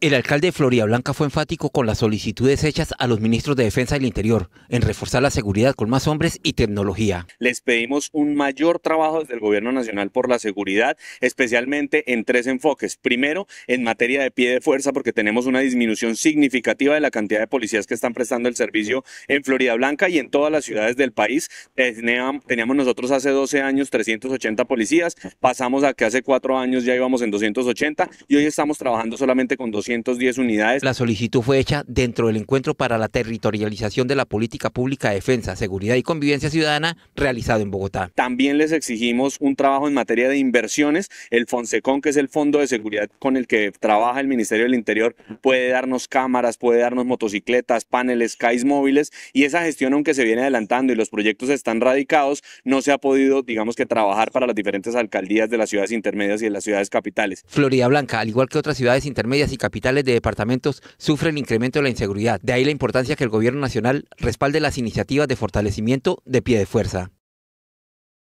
El alcalde de Florida Blanca fue enfático con las solicitudes hechas a los ministros de Defensa del Interior en reforzar la seguridad con más hombres y tecnología. Les pedimos un mayor trabajo desde el Gobierno Nacional por la seguridad, especialmente en tres enfoques. Primero, en materia de pie de fuerza, porque tenemos una disminución significativa de la cantidad de policías que están prestando el servicio en Florida Blanca y en todas las ciudades del país. Teníamos nosotros hace 12 años 380 policías, pasamos a que hace cuatro años ya íbamos en 280 y hoy estamos trabajando solamente con 200 unidades. La solicitud fue hecha dentro del encuentro para la territorialización de la política pública de defensa, seguridad y convivencia ciudadana realizado en Bogotá. También les exigimos un trabajo en materia de inversiones. El FONSECON, que es el fondo de seguridad con el que trabaja el Ministerio del Interior, puede darnos cámaras, puede darnos motocicletas, paneles, CAIS móviles y esa gestión, aunque se viene adelantando y los proyectos están radicados, no se ha podido, digamos que, trabajar para las diferentes alcaldías de las ciudades intermedias y de las ciudades capitales. Florida Blanca, al igual que otras ciudades intermedias y capitales, capitales de departamentos sufren incremento de la inseguridad. De ahí la importancia que el Gobierno Nacional respalde las iniciativas de fortalecimiento de pie de fuerza.